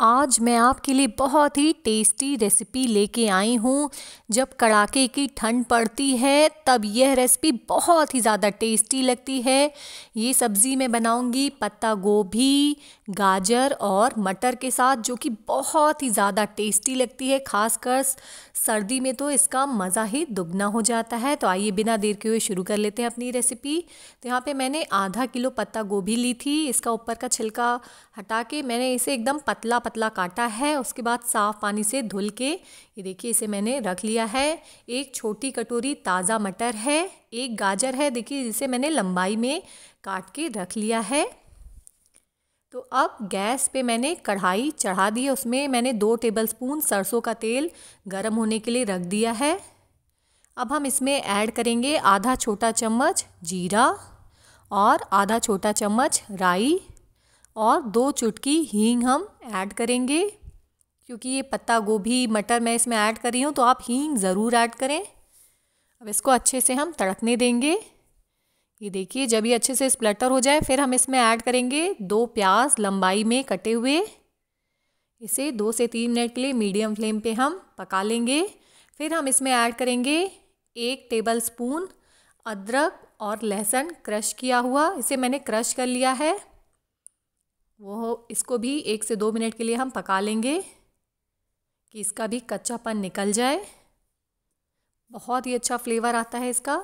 आज मैं आपके लिए बहुत ही टेस्टी रेसिपी लेके आई हूँ जब कड़ाके की ठंड पड़ती है तब यह रेसिपी बहुत ही ज़्यादा टेस्टी लगती है ये सब्ज़ी मैं बनाऊँगी पत्ता गोभी गाजर और मटर के साथ जो कि बहुत ही ज़्यादा टेस्टी लगती है खासकर सर्दी में तो इसका मज़ा ही दुगना हो जाता है तो आइए बिना देर के हुए शुरू कर लेते हैं अपनी रेसिपी तो यहाँ पर मैंने आधा किलो पत्ता गोभी ली थी इसका ऊपर का छिलका हटा के मैंने इसे एकदम पतला पतला काटा है उसके बाद साफ़ पानी से धुल के ये देखिए इसे मैंने रख लिया है एक छोटी कटोरी ताज़ा मटर है एक गाजर है देखिए जिसे मैंने लंबाई में काट के रख लिया है तो अब गैस पे मैंने कढ़ाई चढ़ा दी है उसमें मैंने दो टेबलस्पून सरसों का तेल गर्म होने के लिए रख दिया है अब हम इसमें ऐड करेंगे आधा छोटा चम्मच जीरा और आधा छोटा चम्मच राई और दो चुटकी हींग हम ऐड करेंगे क्योंकि ये पत्ता गोभी मटर मैं इसमें ऐड कर रही हूँ तो आप हींग ज़रूर ऐड करें अब इसको अच्छे से हम तड़कने देंगे ये देखिए जब ये अच्छे से स्प्लटर हो जाए फिर हम इसमें ऐड करेंगे दो प्याज लंबाई में कटे हुए इसे दो से तीन मिनट के लिए मीडियम फ्लेम पे हम पका लेंगे फिर हम इसमें ऐड करेंगे एक टेबल स्पून अदरक और लहसुन क्रश किया हुआ इसे मैंने क्रश कर लिया है वो इसको भी एक से दो मिनट के लिए हम पका लेंगे कि इसका भी कच्चापन निकल जाए बहुत ही अच्छा फ्लेवर आता है इसका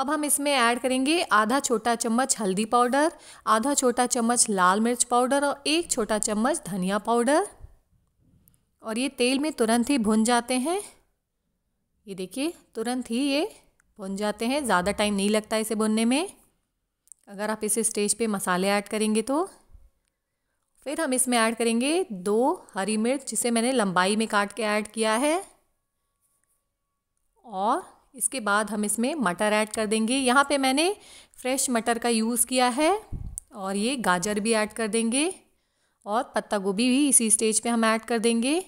अब हम इसमें ऐड करेंगे आधा छोटा चम्मच हल्दी पाउडर आधा छोटा चम्मच लाल मिर्च पाउडर और एक छोटा चम्मच धनिया पाउडर और ये तेल में तुरंत ही भुन जाते हैं ये देखिए तुरंत ही ये भुन जाते हैं ज़्यादा टाइम नहीं लगता इसे भुनने में अगर आप इसे स्टेज पे मसाले ऐड करेंगे तो फिर हम इसमें ऐड करेंगे दो हरी मिर्च जिसे मैंने लंबाई में काट के ऐड किया है और इसके बाद हम इसमें मटर ऐड कर देंगे यहाँ पे मैंने फ्रेश मटर का यूज़ किया है और ये गाजर भी ऐड कर देंगे और पत्ता गोभी भी इसी स्टेज पे हम ऐड कर देंगे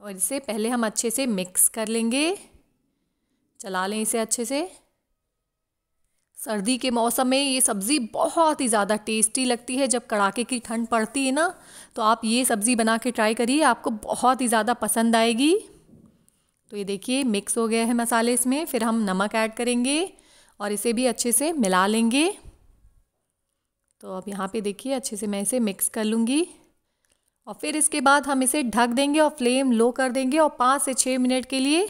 और इसे पहले हम अच्छे से मिक्स कर लेंगे चला लें इसे अच्छे से सर्दी के मौसम में ये सब्ज़ी बहुत ही ज़्यादा टेस्टी लगती है जब कड़ाके की ठंड पड़ती है ना तो आप ये सब्ज़ी बना के ट्राई करिए आपको बहुत ही ज़्यादा पसंद आएगी तो ये देखिए मिक्स हो गया है मसाले इसमें फिर हम नमक ऐड करेंगे और इसे भी अच्छे से मिला लेंगे तो अब यहाँ पे देखिए अच्छे से मैं इसे मिक्स कर लूँगी और फिर इसके बाद हम इसे ढक देंगे और फ्लेम लो कर देंगे और पाँच से छः मिनट के लिए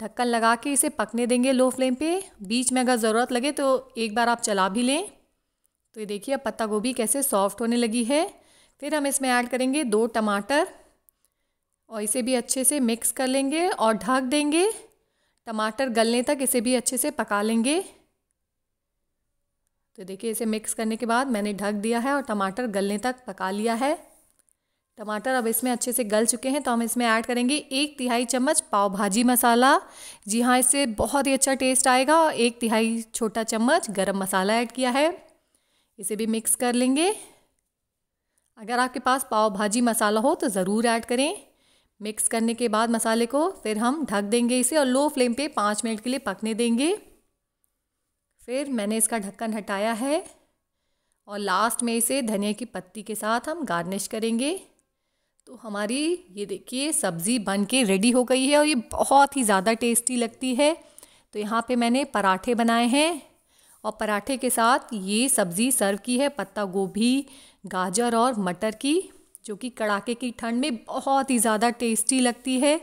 ढक्कन लगा के इसे पकने देंगे लो फ्लेम पे बीच में अगर ज़रूरत लगे तो एक बार आप चला भी लें तो ये देखिए अब पत्ता गोभी कैसे सॉफ्ट होने लगी है फिर हम इसमें ऐड करेंगे दो टमाटर और इसे भी अच्छे से मिक्स कर लेंगे और ढक देंगे टमाटर गलने तक इसे भी अच्छे से पका लेंगे तो देखिए इसे मिक्स करने के बाद मैंने ढक दिया है और टमाटर गलने तक पका लिया है टमाटर अब इसमें अच्छे से गल चुके हैं तो हम इसमें ऐड करेंगे एक तिहाई चम्मच पाव भाजी मसाला जी हाँ इससे बहुत ही अच्छा टेस्ट आएगा और एक तिहाई छोटा चम्मच गरम मसाला ऐड किया है इसे भी मिक्स कर लेंगे अगर आपके पास पाव भाजी मसाला हो तो ज़रूर ऐड करें मिक्स करने के बाद मसाले को फिर हम ढक देंगे इसे और लो फ्लेम पे पाँच मिनट के लिए पकने देंगे फिर मैंने इसका ढक्कन हटाया है और लास्ट में इसे धनिया की पत्ती के साथ हम गार्निश करेंगे तो हमारी ये देखिए सब्ज़ी बन के रेडी हो गई है और ये बहुत ही ज़्यादा टेस्टी लगती है तो यहाँ पे मैंने पराठे बनाए हैं और पराठे के साथ ये सब्ज़ी सर्व की है पत्ता गोभी गाजर और मटर की जो कि कड़ाके की ठंड में बहुत ही ज़्यादा टेस्टी लगती है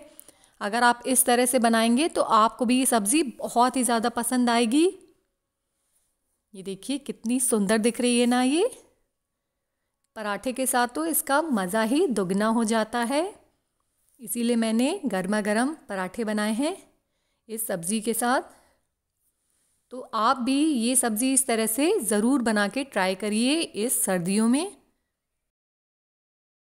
अगर आप इस तरह से बनाएंगे तो आपको भी ये सब्ज़ी बहुत ही ज़्यादा पसंद आएगी ये देखिए कितनी सुंदर दिख रही है ना ये पराठे के साथ तो इसका मज़ा ही दुगना हो जाता है इसीलिए मैंने गर्मा गर्म पराठे बनाए हैं इस सब्ज़ी के साथ तो आप भी ये सब्ज़ी इस तरह से ज़रूर बना के ट्राई करिए इस सर्दियों में